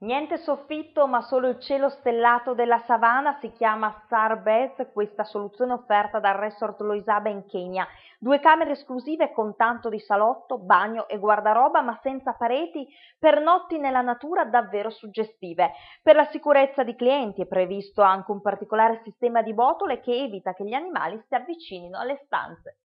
Niente soffitto ma solo il cielo stellato della savana si chiama Sarbeth, questa soluzione offerta dal Resort Loisaba in Kenya. Due camere esclusive con tanto di salotto, bagno e guardaroba ma senza pareti per notti nella natura davvero suggestive. Per la sicurezza di clienti è previsto anche un particolare sistema di botole che evita che gli animali si avvicinino alle stanze.